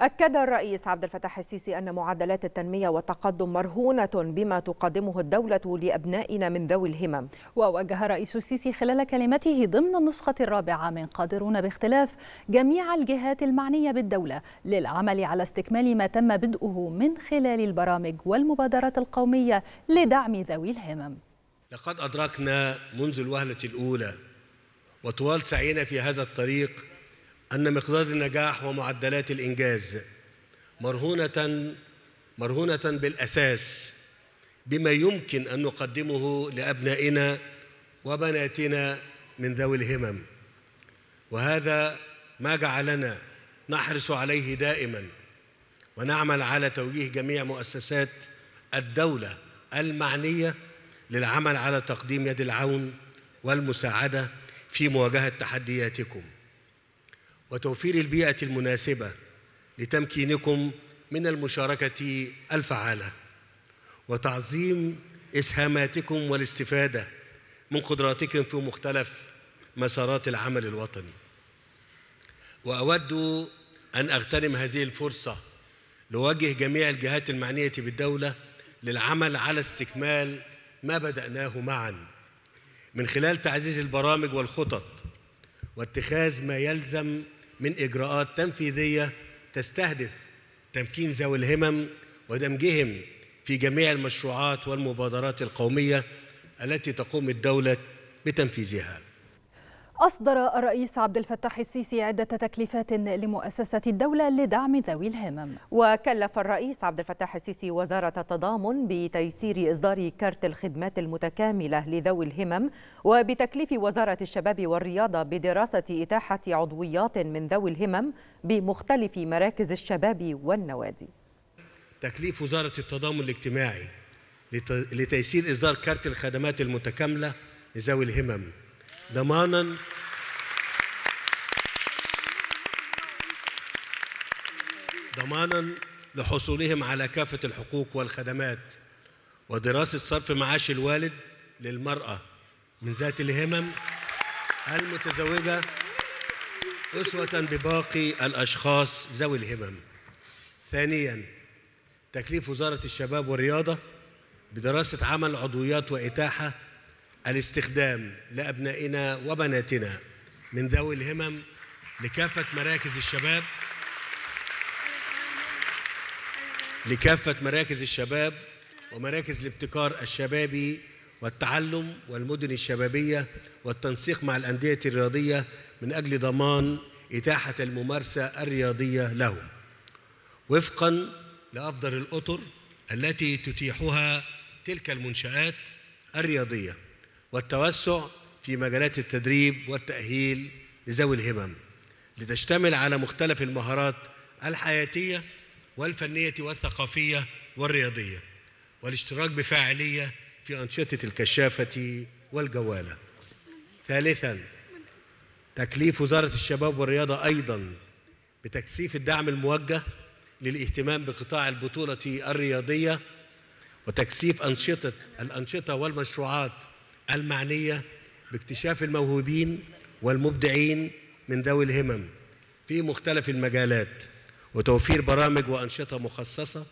أكد الرئيس عبد الفتاح السيسي أن معدلات التنمية والتقدم مرهونة بما تقدمه الدولة لأبنائنا من ذوي الهمم ووجه الرئيس السيسي خلال كلمته ضمن النسخة الرابعة من قادرون باختلاف جميع الجهات المعنية بالدولة للعمل على استكمال ما تم بدءه من خلال البرامج والمبادرات القومية لدعم ذوي الهمم لقد أدركنا منذ الوهلة الأولى وطوال سعينا في هذا الطريق أن مقدار النجاح ومعدلات الإنجاز مرهونة مرهونة بالأساس بما يمكن أن نقدمه لأبنائنا وبناتنا من ذوي الهمم وهذا ما جعلنا نحرص عليه دائما ونعمل على توجيه جميع مؤسسات الدولة المعنية للعمل على تقديم يد العون والمساعدة في مواجهة تحدياتكم وتوفير البيئة المناسبة لتمكينكم من المشاركة الفعالة وتعظيم إسهاماتكم والاستفادة من قدراتكم في مختلف مسارات العمل الوطني وأود أن أغتنم هذه الفرصة لوجه جميع الجهات المعنية بالدولة للعمل على استكمال ما بدأناه معا من خلال تعزيز البرامج والخطط واتخاذ ما يلزم من إجراءات تنفيذية تستهدف تمكين ذوي الهمم ودمجهم في جميع المشروعات والمبادرات القومية التي تقوم الدولة بتنفيذها أصدر الرئيس عبد الفتاح السيسي عدة تكليفات لمؤسسة الدولة لدعم ذوي الهمم وكلف الرئيس عبد الفتاح السيسي وزارة التضامن بتيسير إصدار كارت الخدمات المتكاملة لذوي الهمم وبتكليف وزارة الشباب والرياضة بدراسة إتاحة عضويات من ذوي الهمم بمختلف مراكز الشباب والنوادي تكليف وزارة التضامن الاجتماعي لتيسير إصدار كارت الخدمات المتكاملة لذوي الهمم ضمانا ضمانا لحصولهم على كافة الحقوق والخدمات ودراسة صرف معاش الوالد للمرأة من ذات الهمم المتزوجة أسوة بباقي الأشخاص ذوي الهمم ثانيا تكليف وزارة الشباب والرياضة بدراسة عمل عضويات وإتاحة الاستخدام لأبنائنا وبناتنا من ذوي الهمم لكافة مراكز الشباب لكافة مراكز الشباب ومراكز الابتكار الشبابي والتعلم والمدن الشبابية والتنسيق مع الأندية الرياضية من أجل ضمان إتاحة الممارسة الرياضية لهم وفقا لأفضل الأطر التي تتيحها تلك المنشآت الرياضيه والتوسع في مجالات التدريب والتأهيل لذوي الهمم لتشتمل على مختلف المهارات الحياتية والفنية والثقافية والرياضية والاشتراك بفاعلية في أنشطة الكشافة والجوالة ثالثاً تكليف وزارة الشباب والرياضة أيضاً بتكثيف الدعم الموجه للاهتمام بقطاع البطولة الرياضية وتكثيف أنشطة الأنشطة والمشروعات المعنية باكتشاف الموهوبين والمبدعين من ذوي الهمم في مختلف المجالات وتوفير برامج وأنشطة مخصصة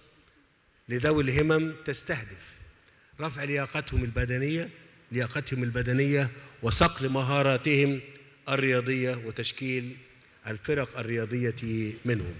لذوي الهمم تستهدف رفع لياقتهم البدنية لياقتهم البدنية وصقل مهاراتهم الرياضية وتشكيل الفرق الرياضية منهم